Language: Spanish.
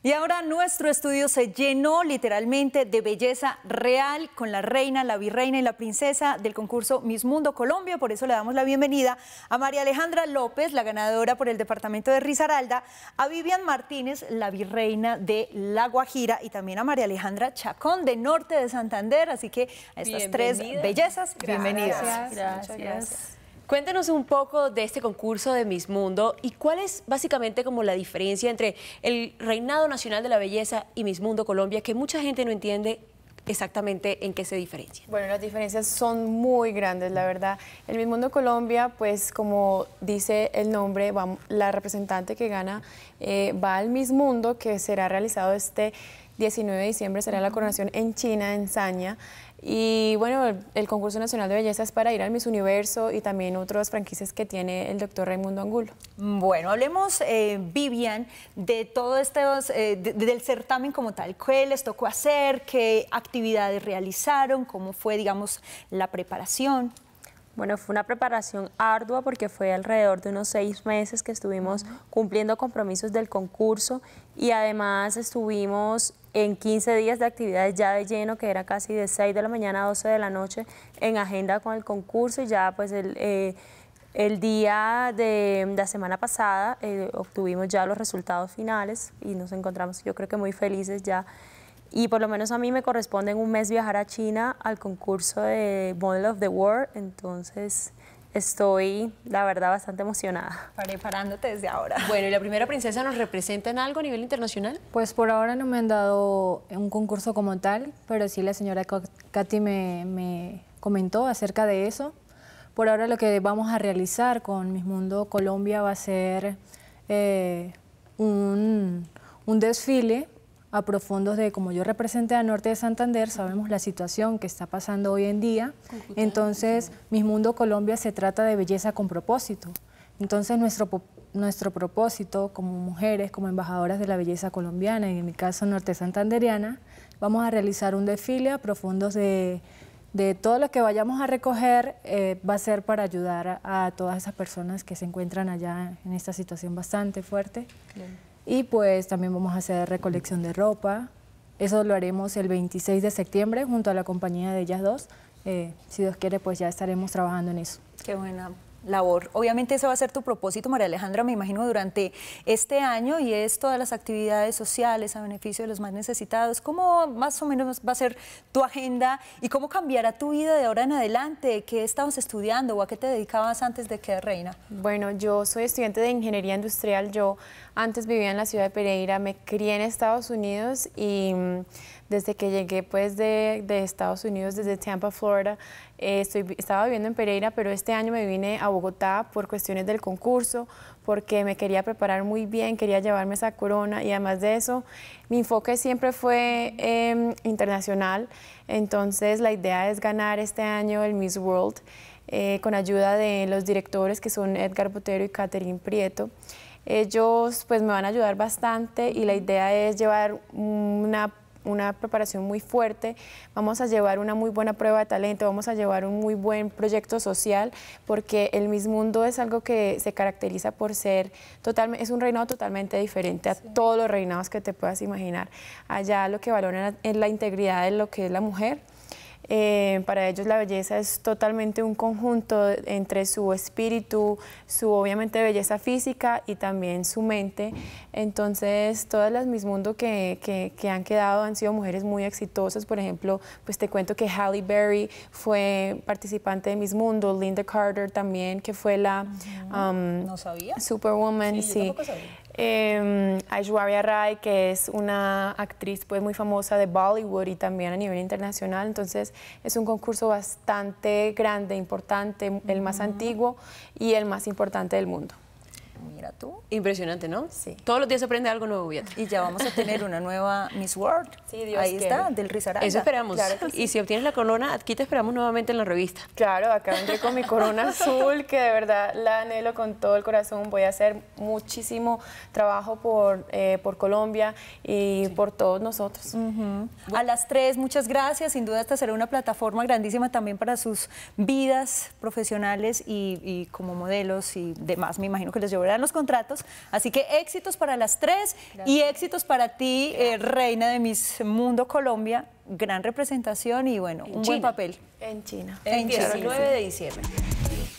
Y ahora nuestro estudio se llenó literalmente de belleza real con la reina, la virreina y la princesa del concurso Miss Mundo Colombia. Por eso le damos la bienvenida a María Alejandra López, la ganadora por el departamento de Risaralda, a Vivian Martínez, la virreina de La Guajira, y también a María Alejandra Chacón de Norte de Santander. Así que a estas tres bellezas, bienvenidas. gracias. Cuéntanos un poco de este concurso de Miss Mundo y cuál es básicamente como la diferencia entre el Reinado Nacional de la Belleza y Miss Mundo Colombia, que mucha gente no entiende exactamente en qué se diferencia? Bueno, las diferencias son muy grandes, la verdad. El Miss Mundo Colombia, pues como dice el nombre, la representante que gana eh, va al Miss Mundo, que será realizado este 19 de diciembre será la coronación en China, en Saña. Y bueno, el, concurso nacional de belleza es para ir al Miss Universo y también otras franquicias que tiene el doctor Raimundo Angulo. Bueno, hablemos, eh, Vivian, de todo este, eh, del certamen como tal. ¿Qué les tocó hacer? ¿Qué actividades realizaron? ¿Cómo fue, digamos, la preparación? Bueno, fue una preparación ardua porque fue alrededor de unos seis meses que estuvimos cumpliendo compromisos del concurso y además estuvimos en 15 días de actividades ya de lleno, que era casi de 6 de la mañana a 12 de la noche, en agenda con el concurso y ya pues el... Eh, el día de la semana pasada eh, obtuvimos ya los resultados finales y nos encontramos yo creo que muy felices ya. Y por lo menos a mí me corresponde en un mes viajar a China al concurso de Model of the World, entonces Estoy, la verdad, bastante emocionada. Preparándote desde ahora. Bueno, ¿y la primera princesa nos representa en algo a nivel internacional? Pues por ahora no me han dado un concurso como tal, pero sí la señora Katy me, comentó acerca de eso. Por ahora lo que vamos a realizar con Mis Mundo Colombia va a ser eh, un, un desfile a profundos de, como yo representé a norte de Santander, sabemos la situación que está pasando hoy en día. Entonces, Mi Mundo Colombia se trata de belleza con propósito. Entonces, nuestro, nuestro propósito como mujeres, como embajadoras de la belleza colombiana, y en mi caso norte santanderiana, vamos a realizar un desfile a profundos de, de todo lo que vayamos a recoger, eh, va a ser para ayudar a, todas esas personas que se encuentran allá en esta situación bastante fuerte. Y pues también vamos a hacer recolección de ropa. Eso lo haremos el 26 de septiembre junto a la compañía de ellas dos. Eh, si Dios quiere, pues ya estaremos trabajando en eso. Qué buena labor. Obviamente ese va a ser tu propósito, María Alejandra, me imagino, durante este año y es todas las actividades sociales a beneficio de los más necesitados. ¿Cómo más o menos va a ser tu agenda y cómo cambiará tu vida de ahora en adelante? ¿Qué estabas estudiando o a qué te dedicabas antes de que reina? Bueno, yo soy estudiante de Ingeniería Industrial. Yo antes vivía en la ciudad de Pereira, me crié en Estados Unidos y... Mm, desde que llegué pues de, de Estados Unidos, desde Tampa, Florida. Eh, estoy, estaba viviendo en Pereira, pero este año me vine a Bogotá por cuestiones del concurso, porque me quería preparar muy bien, quería llevarme esa corona y además de eso, mi enfoque siempre fue em, internacional, entonces la idea es ganar este año el Miss World. Eh, con ayuda de los directores que son Edgar Botero y Catherine Prieto. Ellos pues me van a ayudar bastante y la idea es llevar una una preparación muy fuerte, vamos a llevar una muy buena prueba de talento, vamos a llevar un muy buen proyecto social, porque el Miss Mundo es algo que se caracteriza por ser totalmente, es un reinado totalmente diferente a todos los reinados que te puedas imaginar. Allá lo que valoran es la integridad de lo que es la mujer, eh, para ellos la belleza es totalmente un conjunto entre su espíritu, su obviamente belleza física y también su mente. Entonces todas las Miss Mundo que, que, han quedado han sido mujeres muy exitosas. Por ejemplo, pues te cuento que Halle Berry fue participante de Miss Mundo, Linda Carter también, que fue la um, no sabía. Superwoman eh, Aishwarya Rai, que es una actriz pues, muy famosa de Bollywood y también a nivel internacional. Entonces, es un concurso bastante grande, importante, el más antiguo y el más importante del mundo mira tú. Impresionante, ¿no? Sí. Todos los días aprende algo nuevo, Beatriz. Y ya vamos a tener una nueva Miss World. Sí, Dios Ahí está, del Rizaralda. Eso esperamos. Y si obtienes la corona, aquí te esperamos nuevamente en la revista. Claro, acá entré con mi corona azul, que de verdad la anhelo con todo el corazón. Voy a hacer muchísimo trabajo por, eh, Colombia y por todos nosotros. A las tres, muchas gracias. Sin duda esta será una plataforma grandísima también para sus vidas profesionales y, como modelos y demás. Me imagino que les llevarán los contratos. Así que éxitos para las tres y éxitos para ti, eh, reina de mis Mundo Colombia. Gran representación y bueno, un buen papel. En China. En El 9 de diciembre.